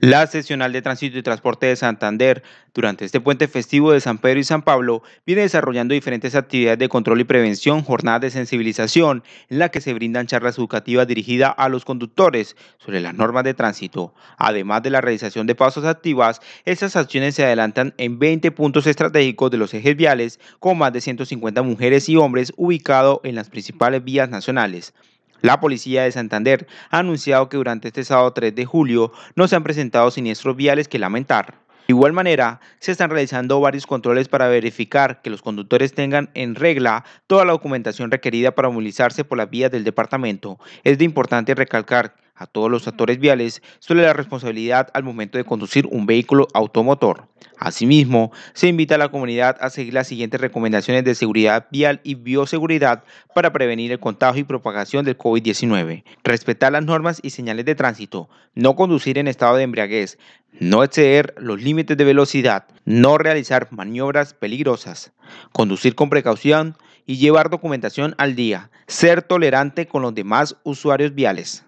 La sesional de tránsito y transporte de Santander durante este puente festivo de San Pedro y San Pablo viene desarrollando diferentes actividades de control y prevención, jornadas de sensibilización, en la que se brindan charlas educativas dirigidas a los conductores sobre las normas de tránsito. Además de la realización de pasos activas, estas acciones se adelantan en 20 puntos estratégicos de los ejes viales con más de 150 mujeres y hombres ubicados en las principales vías nacionales. La Policía de Santander ha anunciado que durante este sábado 3 de julio no se han presentado siniestros viales que lamentar. De igual manera, se están realizando varios controles para verificar que los conductores tengan en regla toda la documentación requerida para movilizarse por las vías del departamento. Es de importante recalcar a todos los actores viales sobre la responsabilidad al momento de conducir un vehículo automotor. Asimismo, se invita a la comunidad a seguir las siguientes recomendaciones de seguridad vial y bioseguridad para prevenir el contagio y propagación del COVID-19. Respetar las normas y señales de tránsito, no conducir en estado de embriaguez, no exceder los límites de velocidad, no realizar maniobras peligrosas, conducir con precaución y llevar documentación al día, ser tolerante con los demás usuarios viales.